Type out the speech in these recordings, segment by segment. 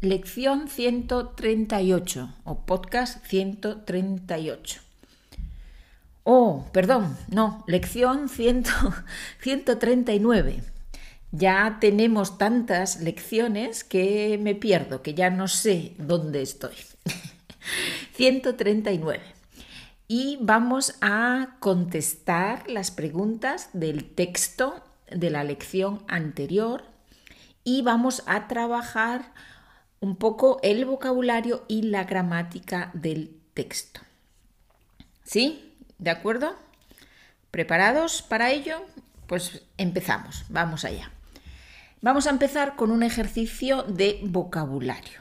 Lección 138 o podcast 138. Oh, perdón, no, lección 139. Ya tenemos tantas lecciones que me pierdo, que ya no sé dónde estoy. 139. Y vamos a contestar las preguntas del texto de la lección anterior y vamos a trabajar un poco el vocabulario y la gramática del texto. ¿Sí? ¿De acuerdo? ¿Preparados para ello? Pues empezamos, vamos allá. Vamos a empezar con un ejercicio de vocabulario.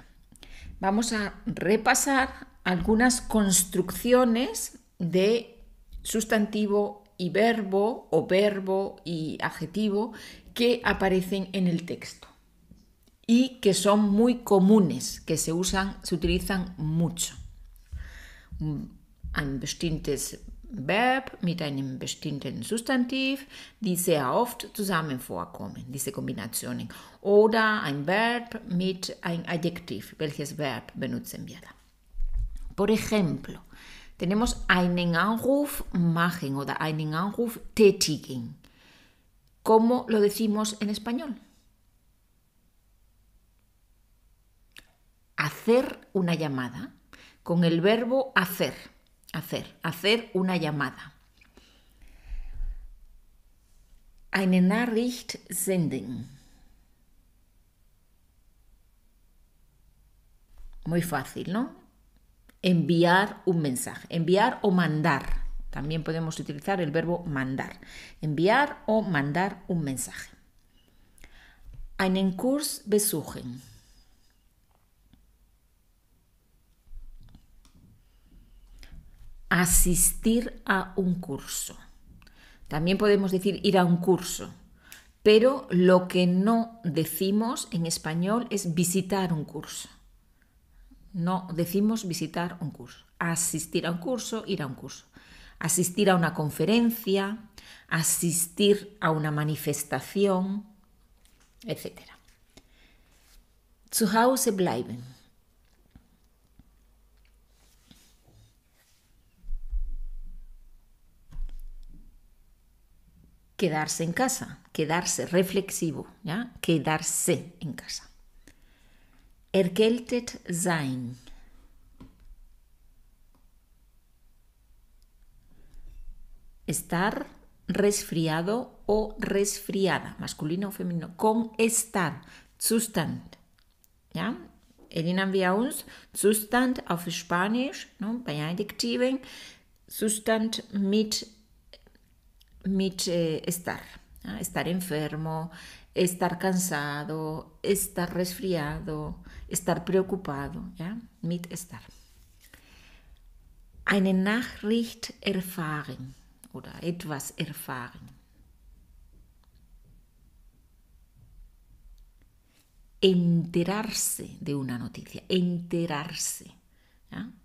Vamos a repasar algunas construcciones de sustantivo y verbo o verbo y adjetivo que aparecen en el texto y que son muy comunes, que se usan, se utilizan mucho. Ein mm, bestimmtes Verb mit einem bestimmten Substantiv, die sehr oft zusammen vorkommen, diese Kombinationen. Oder ein Verb mit ein Adjektiv. Welches Verb benutzen wir da? Por ejemplo, tenemos einen Anruf machen oder einen Anruf tätigen. ¿Cómo lo decimos en español? hacer una llamada, con el verbo hacer, hacer, hacer una llamada. Eine Nachricht senden. Muy fácil, ¿no? Enviar un mensaje, enviar o mandar. También podemos utilizar el verbo mandar. Enviar o mandar un mensaje. Einen Kurs besuchen. asistir a un curso. También podemos decir ir a un curso, pero lo que no decimos en español es visitar un curso. No decimos visitar un curso, asistir a un curso, ir a un curso. Asistir a una conferencia, asistir a una manifestación, etc. Zu Hause bleiben. quedarse en casa, quedarse reflexivo, ¿ya? Quedarse en casa. Erkältet sein. Estar resfriado o resfriada, masculino o femenino, con estar, Zustand. ¿Ya? Erinnern wir uns, Zustand auf Spanisch, ¿no? bei Adjektiven, Zustand mit mit estar, estar enfermo, estar cansado, estar resfriado, estar preocupado, ¿ya? Mit estar. Eine Nachricht erfahren oder etwas erfahren. Enterarse de una noticia, enterarse,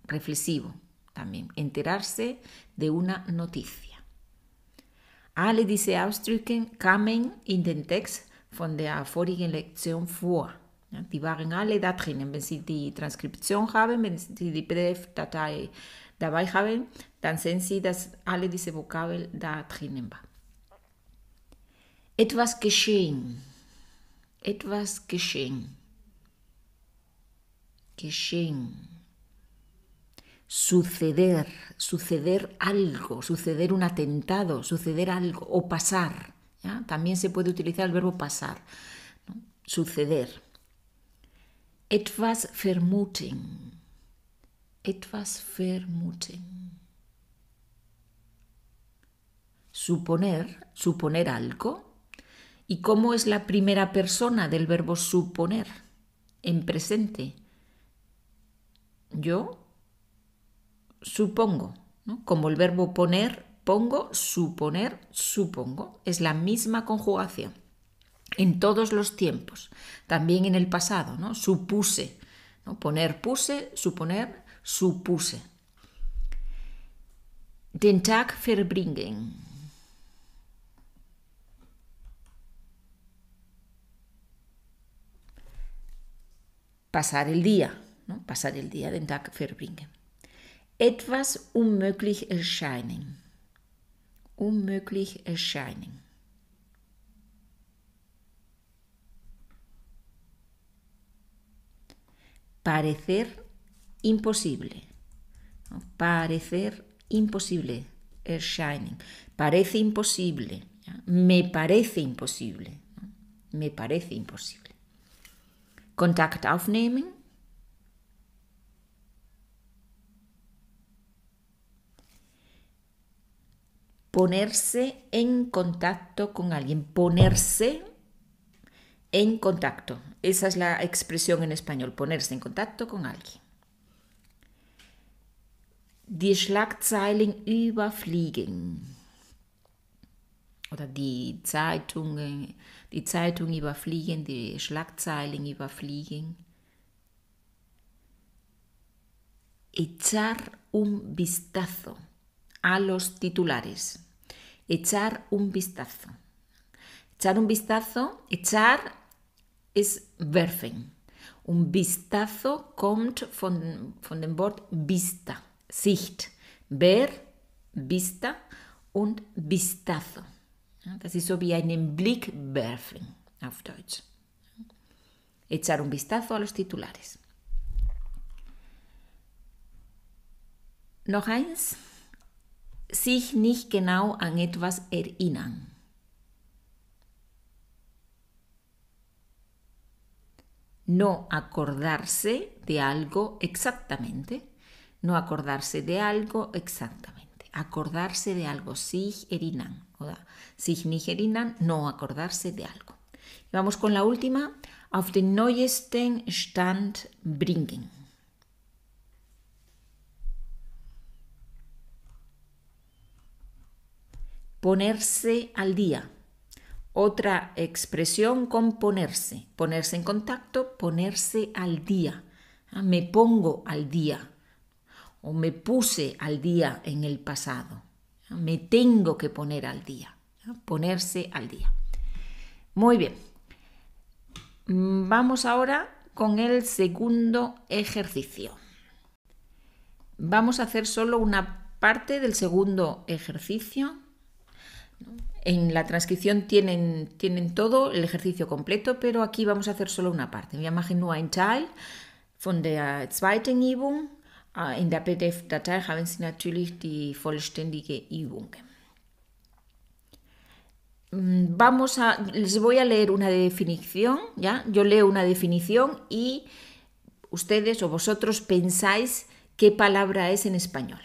reflexivo también, enterarse de una noticia. Alle diese Ausdrücke kamen in den Text von der vorigen Lektion vor. Die waren alle da drinnen. Wenn Sie die Transkription haben, wenn Sie die PDF-Datei dabei haben, dann sehen Sie, dass alle diese Vokabeln da drinnen waren. Etwas geschehen. Etwas geschehen. Geschehen. suceder, suceder algo, suceder un atentado, suceder algo o pasar. También se puede utilizar el verbo pasar, suceder. Etwas vermuten. Etwas vermuten. Suponer, suponer algo. ¿Y cómo es la primera persona del verbo suponer en presente? Yo supongo, como el verbo poner, pongo, suponer, supongo. Es la misma conjugación en todos los tiempos, también en el pasado, ¿no? supuse, ¿no? poner puse, suponer, supuse. Den Tag verbringen. Pasar el día, ¿no? pasar el día, den Tag verbringen etwas unmöglich erscheinen. Unmöglich erscheinen. Parecer imposible. Parecer imposible. Erscheinen. Parece imposible. Me parece imposible. Me parece imposible. Kontakt aufnehmen. ponerse en contacto con alguien, ponerse en contacto. Esa es la expresión en español, ponerse en contacto con alguien. Die Schlagzeilen überfliegen. Oder die Zeitungen, die Zeitung überfliegen, die Schlagzeilen überfliegen. Echar un vistazo a los titulares. echar un vistazo. Echar un vistazo, echar ist werfen. Un vistazo kommt von, von dem Wort vista, Sicht. Ver, vista und vistazo. Das ist so wie einen Blick werfen auf Deutsch. Echar un vistazo a los titulares. Noch eins. sich nicht genau an etwas erinnern. No acordarse de algo exactamente. No acordarse de algo exactamente. Acordarse de algo, sich erinnern. sich nicht erinnern, no acordarse de algo. vamos con la última. Auf den neuesten Stand bringen. ponerse al día. Otra expresión con ponerse, ponerse en contacto, ponerse al día. Ah, me pongo al día o me puse al día en el pasado. Ah, me tengo que poner al día, ah, ponerse al día. Muy bien. Mm, vamos ahora con el segundo ejercicio. Vamos a hacer solo una parte del segundo ejercicio en la transcripción tienen, tienen todo, el ejercicio completo, pero aquí vamos a hacer solo una parte. Wir machen nur ein Teil von der zweiten Übung. Äh, in der PDF-Datei haben Sie natürlich die vollständige Übung. Mm, vamos a, les voy a leer una definición, ¿ya? Yo leo una definición y ustedes o vosotros pensáis qué palabra es en español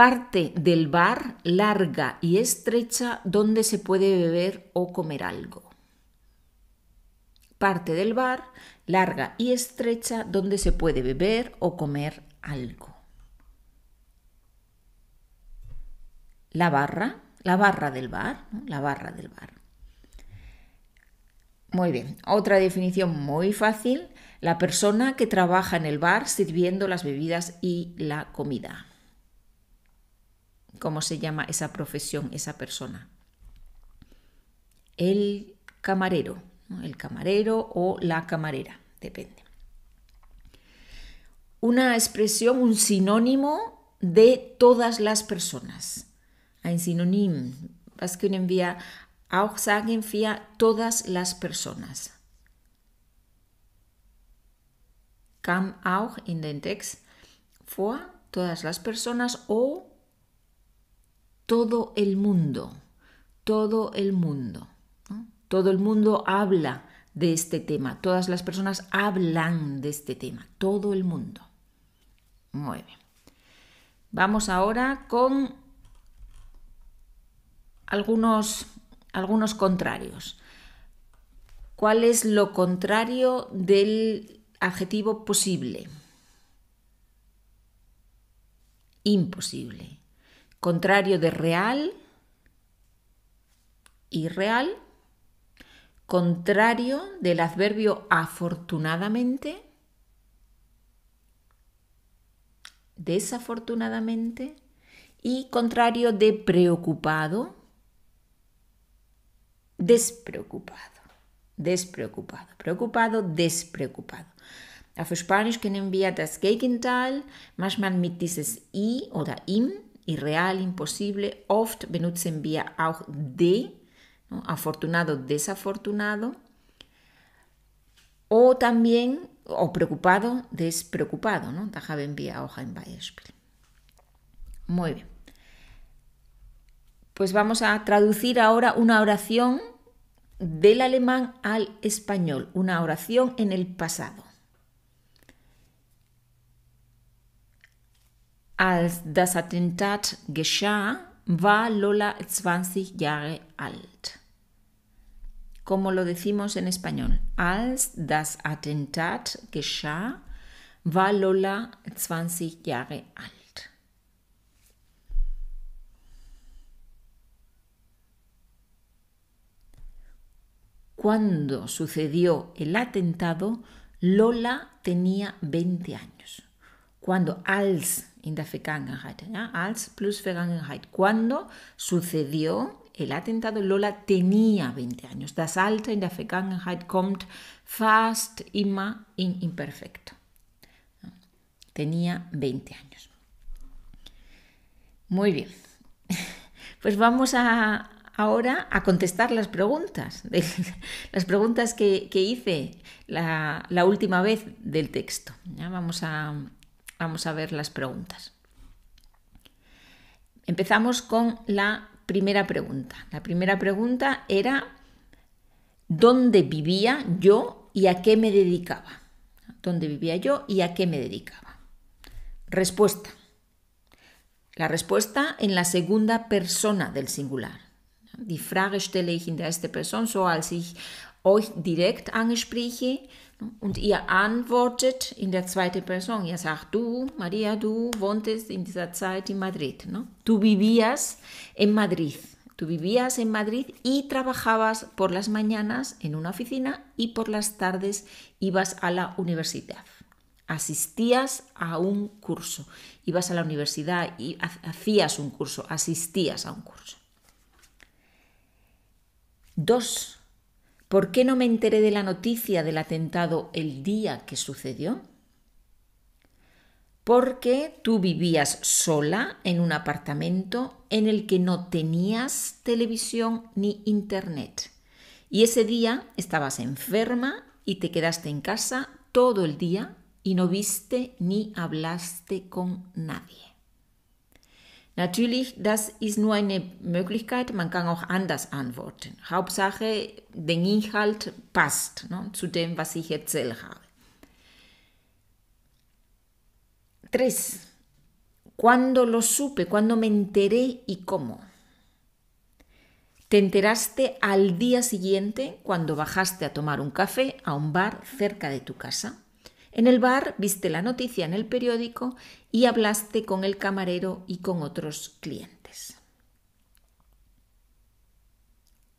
parte del bar larga y estrecha donde se puede beber o comer algo. Parte del bar larga y estrecha donde se puede beber o comer algo. La barra, la barra del bar, la barra del bar. Muy bien, otra definición muy fácil, la persona que trabaja en el bar sirviendo las bebidas y la comida cómo se llama esa profesión, esa persona. El camarero, el camarero o la camarera, depende. Una expresión, un sinónimo de todas las personas. Ein Synonym. Was können wir auch sagen für todas las personas? Kam auch in den Text vor, todas las personas o todo el mundo, todo el mundo. Todo el mundo habla de este tema, todas las personas hablan de este tema, todo el mundo. Muy bien. Vamos ahora con algunos, algunos contrarios. ¿Cuál es lo contrario del adjetivo posible? Imposible. Contrario de real, y real, Contrario del adverbio afortunadamente, desafortunadamente. Y contrario de preocupado, despreocupado. Despreocupado. Preocupado, despreocupado. Auf Spanisch kennen wir das Gegenteil, manchmal mit dieses I oder im irreal, imposible, oft benutzen via auch de, afortunado, desafortunado, o también, o preocupado, despreocupado, ¿no? Da haben wir auch ein Beispiel. Muy bien. Pues vamos a traducir ahora una oración del alemán al español, una oración en el pasado. Als das Attentat geschah, war Lola 20 Jahre alt. Como lo decimos en español, als das Attentat geschah, war Lola 20 Jahre alt. Cuando sucedió el atentado, Lola tenía 20 años. Cuando als in der Vergangenheit, als plus Vergangenheit. Cuando sucedió el atentado, Lola tenía 20 años. Das alte in der Vergangenheit kommt fast immer in imperfecto. Tenía 20 años. Muy bien. Pues vamos a, ahora a contestar las preguntas, las preguntas que, que hice la, la, última vez del texto. ¿ya? Vamos a, Vamos a ver las preguntas. Empezamos con la primera pregunta. La primera pregunta era ¿dónde vivía yo y a qué me dedicaba? ¿Dónde vivía yo y a qué me dedicaba? Respuesta. La respuesta en la segunda persona del singular. Die Frage stelle ich in der Person, so als ich euch direkt anspreche y ihr antwortet in der segunda Person. Ihr sagt, tú, María, tú wohntest en Madrid. Tú vivías en Madrid. Tú vivías en Madrid y trabajabas por las mañanas en una oficina y por las tardes ibas a la universidad. Asistías a un curso. Ibas a la universidad y hacías un curso. Asistías a un curso. Dos ¿Por qué no me enteré de la noticia del atentado el día que sucedió? Porque tú vivías sola en un apartamento en el que no tenías televisión ni internet. Y ese día estabas enferma y te quedaste en casa todo el día y no viste ni hablaste con nadie. Natürlich, das ist nur eine Möglichkeit, man kann auch anders antworten. Hauptsache, der Inhalt passt ne, zu dem, was ich erzählt habe. Tres, cuando lo supe, cuando me enteré y cómo. Te enteraste al día siguiente cuando bajaste a tomar un café a un bar cerca de tu casa. En el bar viste la noticia en el periódico y hablaste con el camarero y con otros clientes.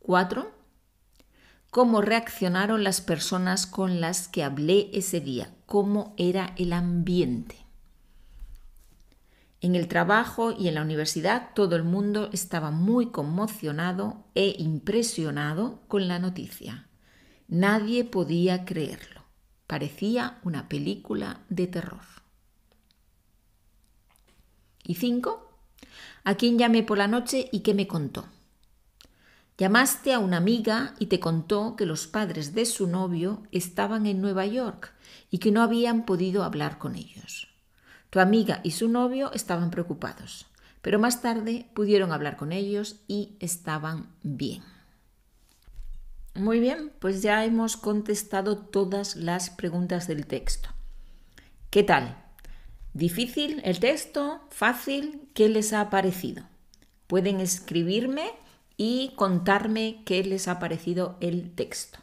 4. ¿Cómo reaccionaron las personas con las que hablé ese día? ¿Cómo era el ambiente? En el trabajo y en la universidad todo el mundo estaba muy conmocionado e impresionado con la noticia. Nadie podía creerlo. Parecía una película de terror. Y cinco, ¿a quién llamé por la noche y qué me contó? Llamaste a una amiga y te contó que los padres de su novio estaban en Nueva York y que no habían podido hablar con ellos. Tu amiga y su novio estaban preocupados, pero más tarde pudieron hablar con ellos y estaban bien. Muy bien, pues ya hemos contestado todas las preguntas del texto. ¿Qué tal? ¿Difícil el texto? ¿Fácil? ¿Qué les ha parecido? Pueden escribirme y contarme qué les ha parecido el texto.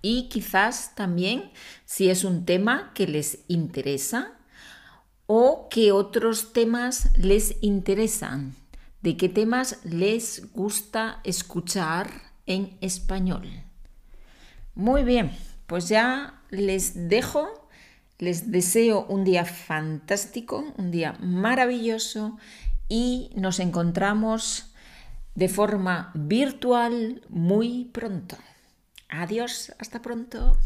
Y quizás también si es un tema que les interesa o qué otros temas les interesan, de qué temas les gusta escuchar en español. Muy bien, pues ya les dejo. Les deseo un día fantástico, un día maravilloso y nos encontramos de forma virtual muy pronto. Adiós, hasta pronto.